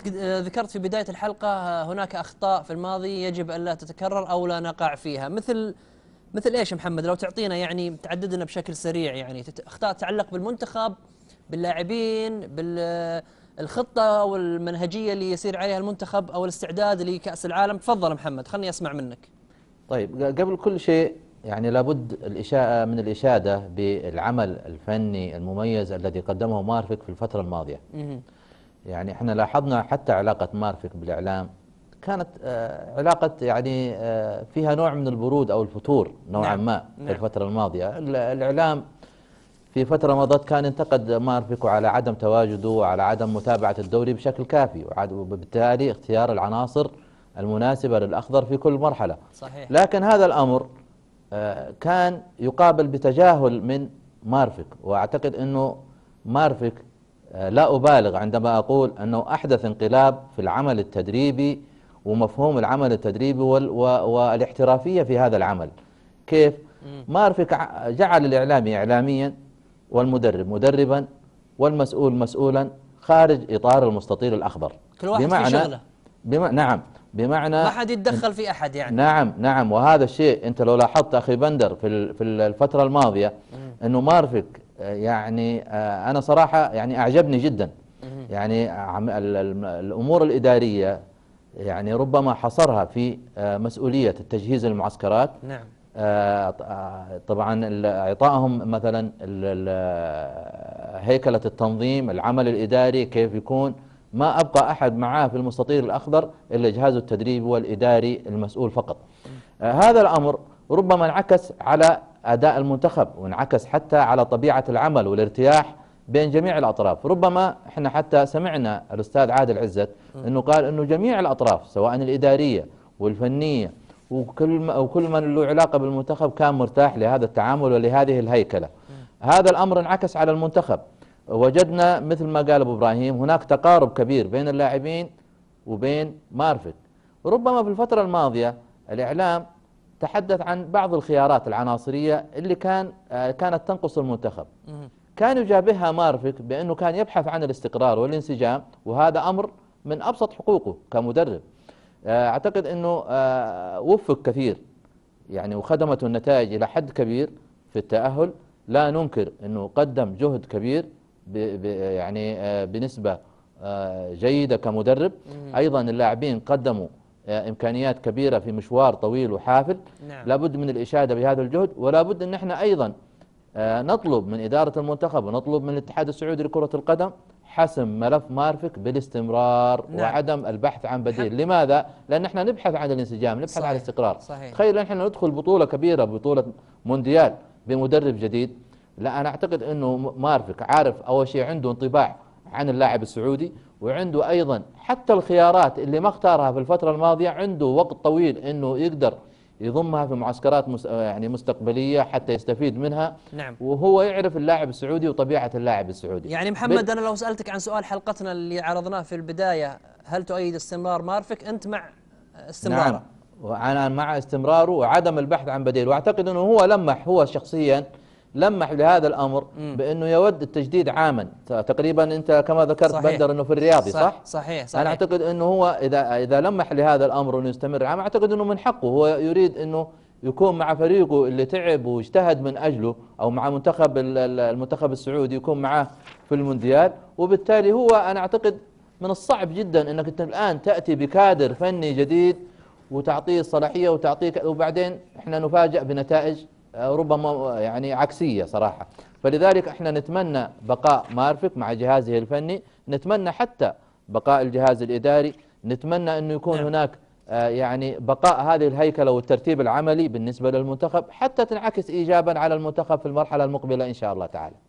كنت آه، ذكرت في بداية الحلقة آه، هناك أخطاء في الماضي يجب أن لا تتكرر أو لا نقع فيها مثل مثل إيش محمد لو تعطينا يعني تعددنا بشكل سريع يعني أخطاء تتعلق بالمنتخب باللاعبين بالخطة آه، أو المنهجية اللي يسير عليها المنتخب أو الاستعداد لكأس العالم تفضل محمد خلني أسمع منك طيب قبل كل شيء يعني لابد الإشاءة من الإشادة بالعمل الفني المميز الذي قدمه مارفك في الفترة الماضية يعني احنا لاحظنا حتى علاقة مارفك بالإعلام كانت آه، علاقة يعني آه، فيها نوع من البرود أو الفتور نوعا نعم. ما نعم. في الفترة الماضية الإعلام في فترة مضت كان ينتقد مارفك على عدم تواجده وعلى عدم متابعة الدوري بشكل كافي وبالتالي اختيار العناصر المناسبة للأخضر في كل مرحلة صحيح. لكن هذا الأمر آه، كان يقابل بتجاهل من مارفيك وأعتقد أنه مارفيك آه، لا أبالغ عندما أقول أنه أحدث انقلاب في العمل التدريبي ومفهوم العمل التدريبي والاحترافية في هذا العمل كيف؟ مارفك جعل الإعلامي إعلاميا والمدرب مدربا والمسؤول مسؤولا خارج إطار المستطيل الأخضر كل واحد بمعنى في شغله بم... نعم بمعنى ما حد يتدخل في أحد يعني نعم نعم وهذا الشيء أنت لو لاحظت أخي بندر في في الفترة الماضية أنه مارفك يعني آه، أنا صراحة يعني أعجبني جدا يعني الأمور الإدارية يعني ربما حصرها في آه، مسؤولية التجهيز المعسكرات نعم آه، طبعا اعطائهم مثلا هيكله التنظيم العمل الاداري كيف يكون ما ابقى احد معاه في المستطيل الاخضر الا جهازه التدريبي والاداري المسؤول فقط هذا الامر ربما انعكس على أداء المنتخب وانعكس حتى على طبيعة العمل والارتياح بين جميع الأطراف ربما احنا حتى سمعنا الأستاذ عادل عزت أنه قال أنه جميع الأطراف سواء الإدارية والفنية وكل وكل من له علاقة بالمنتخب كان مرتاح لهذا التعامل ولهذه الهيكلة هذا الأمر انعكس على المنتخب وجدنا مثل ما قال أبو إبراهيم هناك تقارب كبير بين اللاعبين وبين مارفت ربما في الفترة الماضية الإعلام تحدث عن بعض الخيارات العناصرية اللي كان آه، كانت تنقص المنتخب كان يجابهها مارفك بأنه كان يبحث عن الاستقرار والانسجام وهذا أمر من أبسط حقوقه كمدرب آه، أعتقد أنه آه، وفق كثير يعني وخدمته النتائج إلى حد كبير في التأهل لا ننكر أنه قدم جهد كبير يعني بنسبة جيدة كمدرب أيضا اللاعبين قدموا آه، إمكانيات كبيرة في مشوار طويل وحافل نعم. لابد من الإشادة بهذا الجهد ولا بد أن احنا أيضا آه، نطلب من إدارة المنتخب ونطلب من الاتحاد السعودي لكرة القدم حسم ملف مارفك بالاستمرار نعم. وعدم البحث عن بديل حق. لماذا؟ لأن احنا نبحث عن الانسجام نبحث صحيح. عن الاستقرار صحيح. تخيل احنا ندخل بطولة كبيرة بطولة مونديال بمدرب جديد لا أنا أعتقد أنه مارفك عارف أول شيء عنده انطباع عن اللاعب السعودي وعنده أيضا حتى الخيارات اللي ما اختارها في الفترة الماضية عنده وقت طويل أنه يقدر يضمها في معسكرات يعني مستقبليه حتى يستفيد منها نعم وهو يعرف اللاعب السعودي وطبيعه اللاعب السعودي يعني محمد انا لو سالتك عن سؤال حلقتنا اللي عرضناه في البدايه هل تؤيد استمرار مارفك انت مع استمراره نعم وانا مع استمراره وعدم البحث عن بديل واعتقد انه هو لمح هو شخصيا لمح لهذا الامر بانه يود التجديد عاما تقريبا انت كما ذكرت صحيح بندر انه في الرياضي صح, صح؟ صحيح صحيح انا اعتقد انه هو اذا اذا لمح لهذا الامر انه يستمر عاما اعتقد انه من حقه هو يريد انه يكون مع فريقه اللي تعب واجتهد من اجله او مع منتخب المنتخب السعودي يكون معاه في المونديال وبالتالي هو انا اعتقد من الصعب جدا انك انت الان تاتي بكادر فني جديد وتعطيه الصلاحيه وتعطيه وبعدين احنا نفاجئ بنتائج آه، ربما آه، يعني عكسية صراحة فلذلك احنا نتمنى بقاء مارفك مع جهازه الفني نتمنى حتى بقاء الجهاز الإداري نتمنى أنه يكون نعم. هناك آه، يعني بقاء هذه الهيكلة والترتيب العملي بالنسبة للمنتخب حتى تنعكس إيجابا على المنتخب في المرحلة المقبلة إن شاء الله تعالى